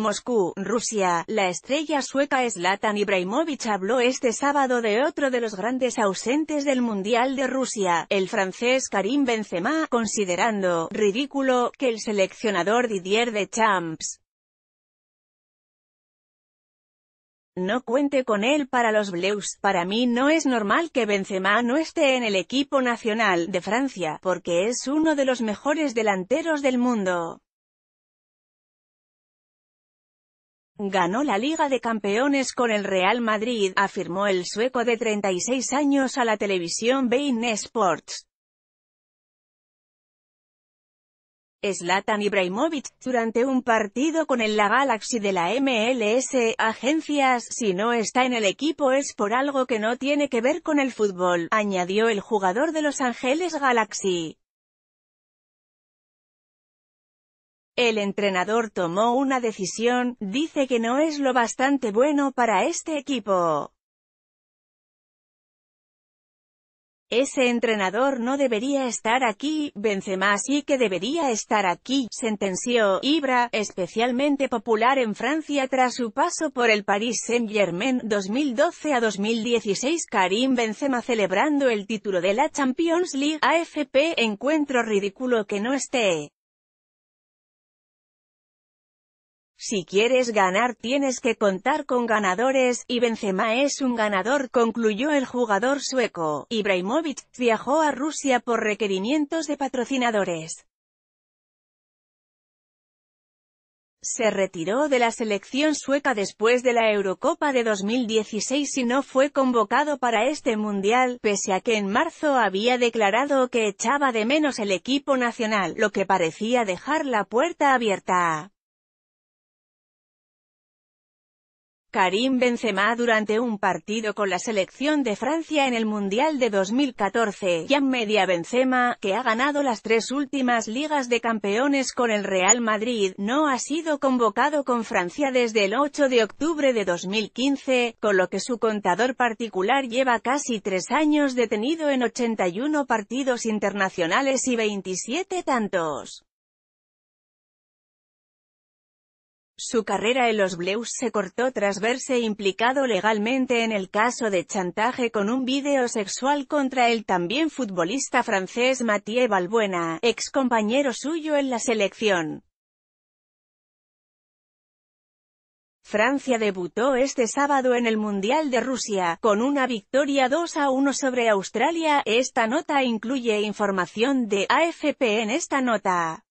Moscú, Rusia, la estrella sueca Zlatan Ibrahimovic habló este sábado de otro de los grandes ausentes del Mundial de Rusia, el francés Karim Benzema, considerando ridículo que el seleccionador Didier Deschamps no cuente con él para los Bleus. Para mí no es normal que Benzema no esté en el equipo nacional de Francia, porque es uno de los mejores delanteros del mundo. Ganó la Liga de Campeones con el Real Madrid, afirmó el sueco de 36 años a la televisión Bein Sports. Zlatan Ibrahimovic, durante un partido con el La Galaxy de la MLS, agencias, si no está en el equipo es por algo que no tiene que ver con el fútbol, añadió el jugador de Los Ángeles Galaxy. El entrenador tomó una decisión, dice que no es lo bastante bueno para este equipo. Ese entrenador no debería estar aquí, Benzema sí que debería estar aquí, sentenció, Ibra, especialmente popular en Francia tras su paso por el Paris Saint-Germain 2012 a 2016 Karim Benzema celebrando el título de la Champions League AFP, encuentro ridículo que no esté. Si quieres ganar tienes que contar con ganadores, y Benzema es un ganador, concluyó el jugador sueco. Ibrahimovic viajó a Rusia por requerimientos de patrocinadores. se retiró de la selección sueca después de la Eurocopa de 2016 y no fue convocado para este Mundial, pese a que en marzo había declarado que echaba de menos el equipo nacional, lo que parecía dejar la puerta abierta. Karim Benzema durante un partido con la selección de Francia en el Mundial de 2014, jean Media Benzema, que ha ganado las tres últimas ligas de campeones con el Real Madrid, no ha sido convocado con Francia desde el 8 de octubre de 2015, con lo que su contador particular lleva casi tres años detenido en 81 partidos internacionales y 27 tantos. Su carrera en los Blues se cortó tras verse implicado legalmente en el caso de chantaje con un vídeo sexual contra el también futbolista francés Mathieu Balbuena, ex compañero suyo en la selección. Francia debutó este sábado en el Mundial de Rusia, con una victoria 2 a 1 sobre Australia. Esta nota incluye información de AFP en esta nota.